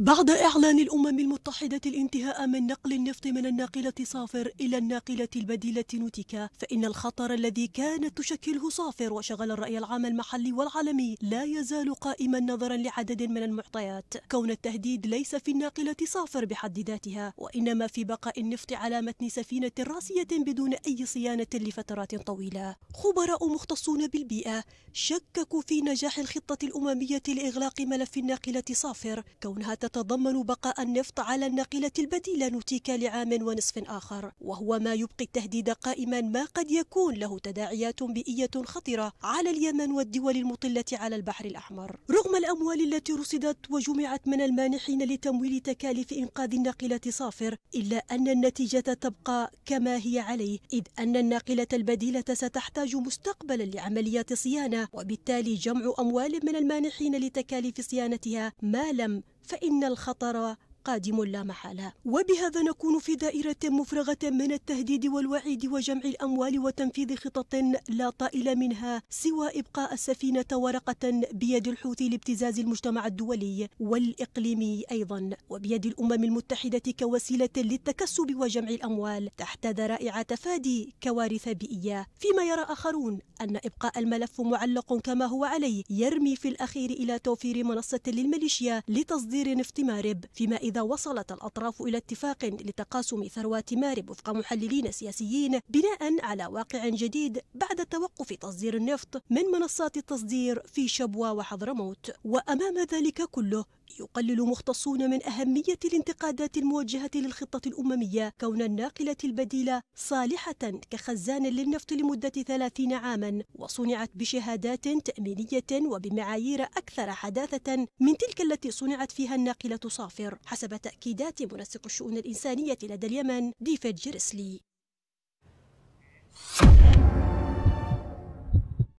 بعد إعلان الأمم المتحدة الانتهاء من نقل النفط من الناقلة صافر إلى الناقلة البديلة نوتيكا فإن الخطر الذي كانت تشكله صافر وشغل الرأي العام المحلي والعالمي لا يزال قائما نظرا لعدد من المعطيات كون التهديد ليس في الناقلة صافر بحد ذاتها وإنما في بقاء النفط على متن سفينة راسية بدون أي صيانة لفترات طويلة خبراء مختصون بالبيئة شككوا في نجاح الخطة الأممية لإغلاق ملف الناقلة صافر كونها تتضمن بقاء النفط على الناقلة البديلة نوتيكا لعام ونصف آخر وهو ما يبقي التهديد قائما ما قد يكون له تداعيات بيئية خطرة على اليمن والدول المطلة على البحر الأحمر رغم الأموال التي رصدت وجمعت من المانحين لتمويل تكاليف إنقاذ الناقلة صافر إلا أن النتيجة تبقى كما هي عليه إذ أن الناقلة البديلة ستحتاج مستقبلا لعمليات صيانة وبالتالي جمع أموال من المانحين لتكاليف صيانتها ما لم فإن الخطر قادم لا محالة وبهذا نكون في دائرة مفرغة من التهديد والوعيد وجمع الأموال وتنفيذ خطط لا طائل منها سوى إبقاء السفينة ورقة بيد الحوثي لابتزاز المجتمع الدولي والإقليمي أيضا وبيد الأمم المتحدة كوسيلة للتكسب وجمع الأموال تحت ذرائع تفادي كوارث بيئية فيما يرى آخرون أن إبقاء الملف معلق كما هو عليه يرمي في الأخير إلى توفير منصة للميليشيا لتصدير نفط مارب فيما إذا إذا وصلت الأطراف إلى اتفاق لتقاسم ثروات مارب وفق محللين سياسيين بناء على واقع جديد بعد توقف تصدير النفط من منصات التصدير في شبوة وحضرموت وأمام ذلك كله يقلل مختصون من أهمية الانتقادات الموجهة للخطة الأممية كون الناقلة البديلة صالحة كخزان للنفط لمدة 30 عاما وصنعت بشهادات تأمينية وبمعايير أكثر حداثة من تلك التي صنعت فيها الناقلة صافر حسب تأكيدات منسق الشؤون الإنسانية لدى اليمن ديفيد جيرسلي